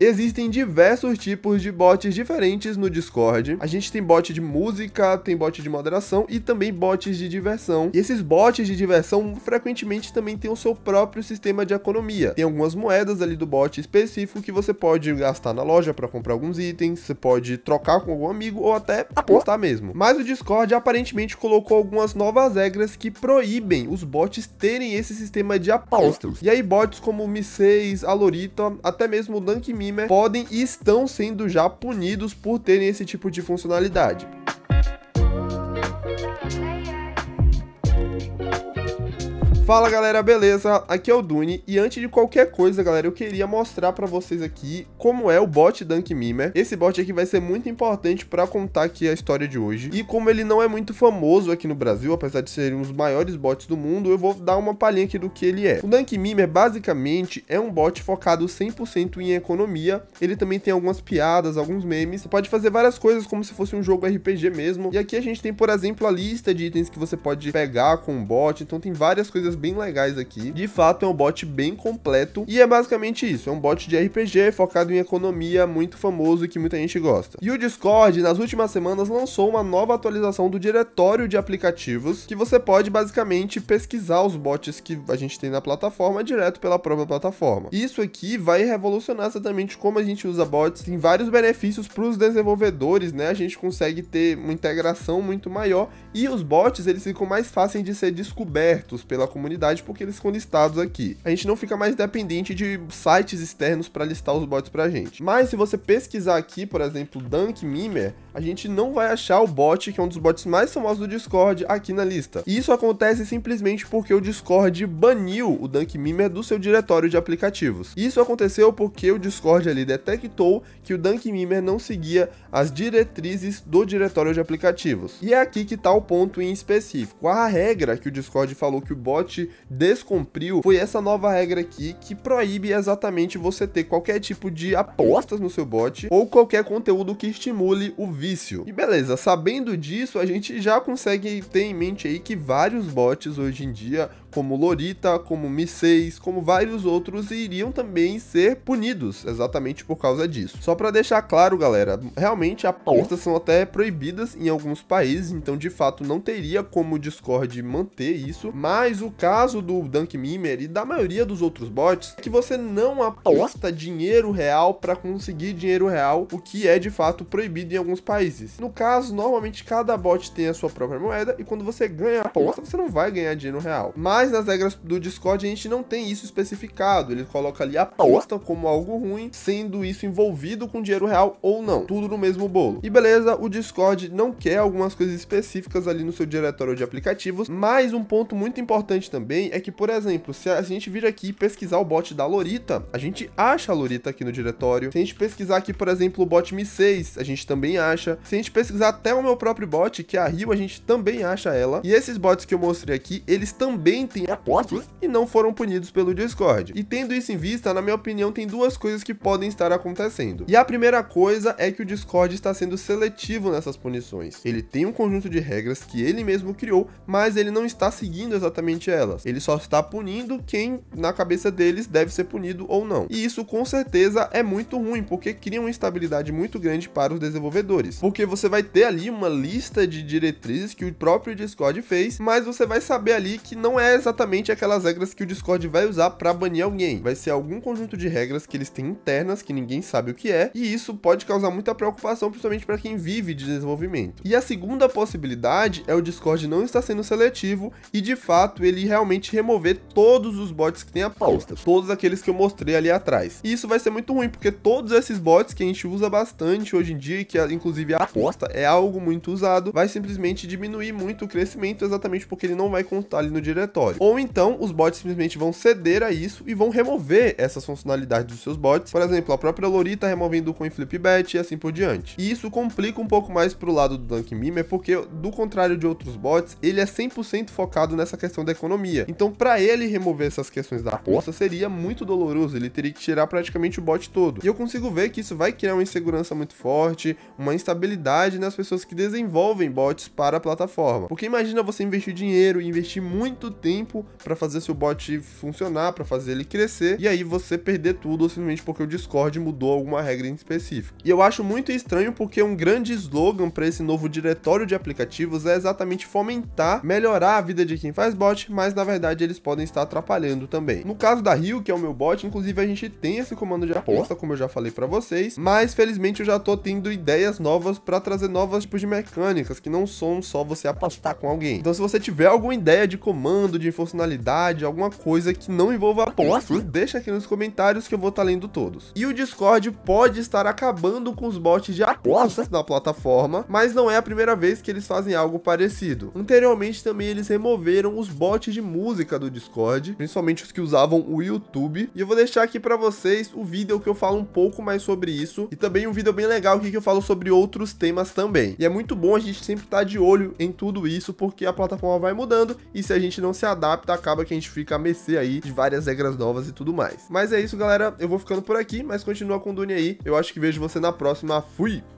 Existem diversos tipos de bots diferentes no Discord. A gente tem bot de música, tem bot de moderação e também bots de diversão. E esses bots de diversão frequentemente também têm o seu próprio sistema de economia. Tem algumas moedas ali do bot específico que você pode gastar na loja para comprar alguns itens, você pode trocar com algum amigo ou até apostar mesmo. Mas o Discord aparentemente colocou algumas novas regras que proíbem os bots terem esse sistema de apostas. E aí bots como o 6 Alorita, até mesmo o Dunkin' Mimer podem e estão sendo já punidos por terem esse tipo de funcionalidade. Fala galera, beleza? Aqui é o Duny e antes de qualquer coisa, galera, eu queria mostrar pra vocês aqui como é o bot Dunk Mimer. Esse bot aqui vai ser muito importante pra contar aqui a história de hoje. E como ele não é muito famoso aqui no Brasil, apesar de ser um dos maiores bots do mundo, eu vou dar uma palhinha aqui do que ele é. O Dunk Mimer basicamente é um bot focado 100% em economia. Ele também tem algumas piadas, alguns memes. Você pode fazer várias coisas como se fosse um jogo RPG mesmo. E aqui a gente tem, por exemplo, a lista de itens que você pode pegar com o bot. Então tem várias coisas coisas bem legais aqui. De fato, é um bot bem completo e é basicamente isso. É um bot de RPG focado em economia, muito famoso e que muita gente gosta. E o Discord, nas últimas semanas, lançou uma nova atualização do diretório de aplicativos, que você pode basicamente pesquisar os bots que a gente tem na plataforma direto pela própria plataforma. Isso aqui vai revolucionar exatamente como a gente usa bots, tem vários benefícios para os desenvolvedores, né? A gente consegue ter uma integração muito maior e os bots eles ficam mais fáceis de ser descobertos pela comunidade comunidade porque eles são listados aqui. A gente não fica mais dependente de sites externos para listar os bots pra gente. Mas se você pesquisar aqui, por exemplo, Dunk Mimer, a gente não vai achar o bot que é um dos bots mais famosos do Discord aqui na lista. E isso acontece simplesmente porque o Discord baniu o Dunk Mimer do seu diretório de aplicativos. Isso aconteceu porque o Discord ali detectou que o Dunk Mimer não seguia as diretrizes do diretório de aplicativos. E é aqui que tá o ponto em específico. A regra que o Discord falou que o bot Court descumpriu foi essa nova regra aqui que proíbe exatamente você ter qualquer tipo de apostas no seu bot ou qualquer conteúdo que estimule o vício. E beleza, sabendo disso, a gente já consegue ter em mente aí que vários bots hoje em dia como Lorita, como Mi 6, como vários outros, iriam também ser punidos exatamente por causa disso. Só para deixar claro, galera, realmente apostas são até proibidas em alguns países, então de fato não teria como o Discord manter isso, mas o caso do Dunk Mimer e da maioria dos outros bots é que você não aposta dinheiro real para conseguir dinheiro real, o que é de fato proibido em alguns países. No caso, normalmente cada bot tem a sua própria moeda e quando você ganha a aposta, você não vai ganhar dinheiro real. Mas mas nas regras do Discord a gente não tem isso especificado. Ele coloca ali aposta tá. como algo ruim, sendo isso envolvido com dinheiro real ou não. Tudo no mesmo bolo. E beleza, o Discord não quer algumas coisas específicas ali no seu diretório de aplicativos, mas um ponto muito importante também é que, por exemplo, se a gente vir aqui pesquisar o bot da Lorita, a gente acha a Lorita aqui no diretório. Se a gente pesquisar aqui, por exemplo, o bot Mi 6, a gente também acha. Se a gente pesquisar até o meu próprio bot, que é a Rio, a gente também acha ela. E esses bots que eu mostrei aqui, eles também item aportes e não foram punidos pelo Discord. E tendo isso em vista, na minha opinião, tem duas coisas que podem estar acontecendo. E a primeira coisa é que o Discord está sendo seletivo nessas punições. Ele tem um conjunto de regras que ele mesmo criou, mas ele não está seguindo exatamente elas. Ele só está punindo quem, na cabeça deles, deve ser punido ou não. E isso, com certeza, é muito ruim, porque cria uma instabilidade muito grande para os desenvolvedores. Porque você vai ter ali uma lista de diretrizes que o próprio Discord fez, mas você vai saber ali que não é exatamente aquelas regras que o Discord vai usar para banir alguém. Vai ser algum conjunto de regras que eles têm internas que ninguém sabe o que é, e isso pode causar muita preocupação, principalmente para quem vive de desenvolvimento. E a segunda possibilidade é o Discord não estar sendo seletivo e de fato ele realmente remover todos os bots que tem apostas, todos aqueles que eu mostrei ali atrás. E isso vai ser muito ruim, porque todos esses bots que a gente usa bastante hoje em dia, que inclusive a aposta é algo muito usado, vai simplesmente diminuir muito o crescimento exatamente porque ele não vai contar ali no diretório. Ou então os bots simplesmente vão ceder a isso e vão remover essas funcionalidades dos seus bots. Por exemplo, a própria Lori está removendo o coin flip bet e assim por diante. E isso complica um pouco mais pro lado do Dunk Mimer, porque do contrário de outros bots, ele é 100% focado nessa questão da economia. Então, para ele remover essas questões da aposta seria muito doloroso, ele teria que tirar praticamente o bot todo. E eu consigo ver que isso vai criar uma insegurança muito forte, uma instabilidade nas pessoas que desenvolvem bots para a plataforma. Porque imagina você investir dinheiro e investir muito tempo tempo para fazer seu bot funcionar, para fazer ele crescer, e aí você perder tudo simplesmente porque o Discord mudou alguma regra em específico. E eu acho muito estranho porque um grande slogan para esse novo diretório de aplicativos é exatamente fomentar, melhorar a vida de quem faz bot, mas na verdade eles podem estar atrapalhando também. No caso da Rio, que é o meu bot, inclusive a gente tem esse comando de aposta, como eu já falei para vocês, mas felizmente eu já tô tendo ideias novas para trazer novos tipos de mecânicas que não são só você apostar com alguém. Então se você tiver alguma ideia de comando, de de funcionalidade, alguma coisa que não envolva apostas, deixa aqui nos comentários que eu vou estar tá lendo todos. E o Discord pode estar acabando com os bots de apostas na plataforma, mas não é a primeira vez que eles fazem algo parecido. Anteriormente também eles removeram os bots de música do Discord, principalmente os que usavam o YouTube, e eu vou deixar aqui para vocês o vídeo que eu falo um pouco mais sobre isso, e também um vídeo bem legal aqui que eu falo sobre outros temas também. E é muito bom a gente sempre estar tá de olho em tudo isso, porque a plataforma vai mudando, e se a gente não se adapta, acaba que a gente fica a mercê aí de várias regras novas e tudo mais. Mas é isso, galera. Eu vou ficando por aqui, mas continua com o Duni aí. Eu acho que vejo você na próxima. Fui!